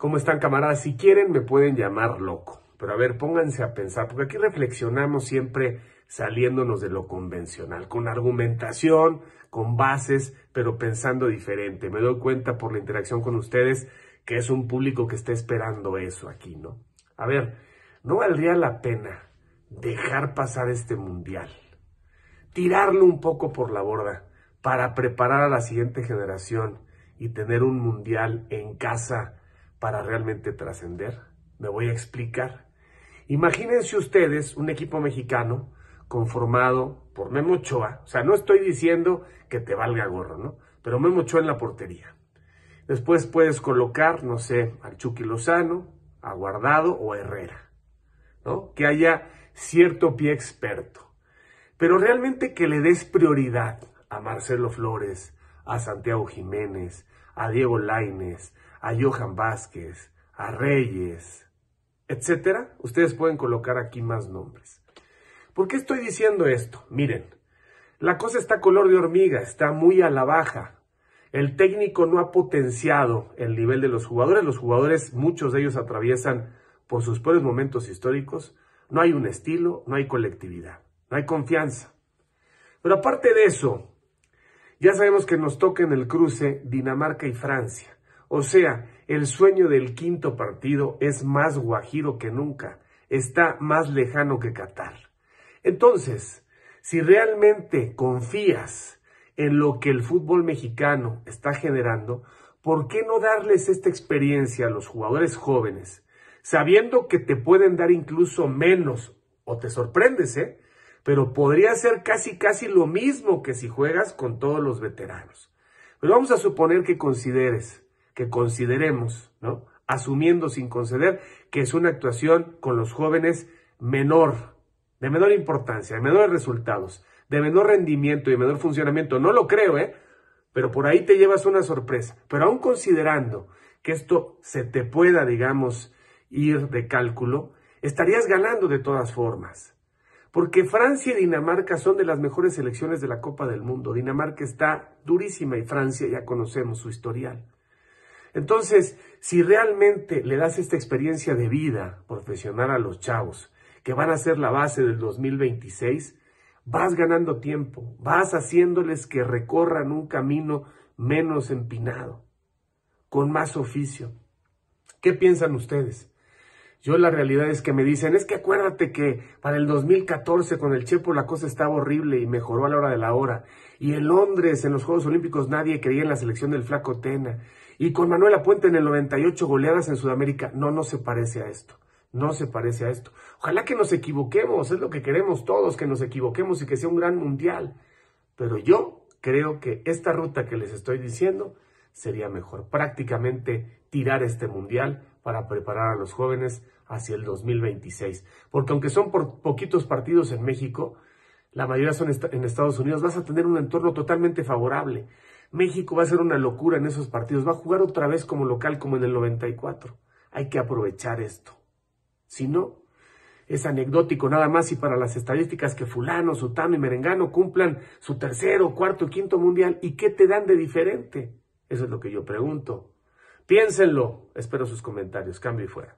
¿Cómo están camaradas? Si quieren me pueden llamar loco, pero a ver, pónganse a pensar, porque aquí reflexionamos siempre saliéndonos de lo convencional, con argumentación, con bases, pero pensando diferente. Me doy cuenta por la interacción con ustedes que es un público que está esperando eso aquí, ¿no? A ver, ¿no valdría la pena dejar pasar este mundial? Tirarlo un poco por la borda para preparar a la siguiente generación y tener un mundial en casa para realmente trascender? Me voy a explicar. Imagínense ustedes un equipo mexicano conformado por Memo Ochoa. O sea, no estoy diciendo que te valga gorro, ¿no? Pero Memo Ochoa en la portería. Después puedes colocar, no sé, al Chucky Lozano, a Guardado o a Herrera, ¿no? Que haya cierto pie experto. Pero realmente que le des prioridad a Marcelo Flores, a Santiago Jiménez, a Diego Laines, a Johan Vázquez, a Reyes, etcétera. Ustedes pueden colocar aquí más nombres. ¿Por qué estoy diciendo esto? Miren, la cosa está color de hormiga, está muy a la baja. El técnico no ha potenciado el nivel de los jugadores. Los jugadores, muchos de ellos atraviesan por sus peores momentos históricos. No hay un estilo, no hay colectividad, no hay confianza. Pero aparte de eso, ya sabemos que nos toca en el cruce Dinamarca y Francia. O sea, el sueño del quinto partido es más guajiro que nunca, está más lejano que Qatar. Entonces, si realmente confías en lo que el fútbol mexicano está generando, ¿por qué no darles esta experiencia a los jugadores jóvenes, sabiendo que te pueden dar incluso menos o te sorprendes, eh? Pero podría ser casi casi lo mismo que si juegas con todos los veteranos. Pero vamos a suponer que consideres que consideremos, ¿no? Asumiendo sin conceder que es una actuación con los jóvenes menor, de menor importancia, de menores resultados, de menor rendimiento y de menor funcionamiento. No lo creo, ¿eh? Pero por ahí te llevas una sorpresa. Pero aún considerando que esto se te pueda, digamos, ir de cálculo, estarías ganando de todas formas. Porque Francia y Dinamarca son de las mejores selecciones de la Copa del Mundo. Dinamarca está durísima y Francia ya conocemos su historial. Entonces, si realmente le das esta experiencia de vida profesional a los chavos, que van a ser la base del 2026, vas ganando tiempo, vas haciéndoles que recorran un camino menos empinado, con más oficio. ¿Qué piensan ustedes? Yo la realidad es que me dicen, es que acuérdate que para el 2014 con el Chepo la cosa estaba horrible y mejoró a la hora de la hora. Y en Londres, en los Juegos Olímpicos, nadie creía en la selección del flaco Tena. Y con Manuel Apuente en el 98 goleadas en Sudamérica. No, no se parece a esto. No se parece a esto. Ojalá que nos equivoquemos, es lo que queremos todos, que nos equivoquemos y que sea un gran mundial. Pero yo creo que esta ruta que les estoy diciendo sería mejor. Prácticamente tirar este mundial para preparar a los jóvenes hacia el 2026. Porque aunque son por poquitos partidos en México, la mayoría son en Estados Unidos, vas a tener un entorno totalmente favorable. México va a ser una locura en esos partidos, va a jugar otra vez como local como en el 94. Hay que aprovechar esto. Si no, es anecdótico nada más y para las estadísticas que fulano, sutano y merengano cumplan su tercero, cuarto, quinto mundial. ¿Y qué te dan de diferente? Eso es lo que yo pregunto. Piénsenlo. Espero sus comentarios. Cambio y fuera.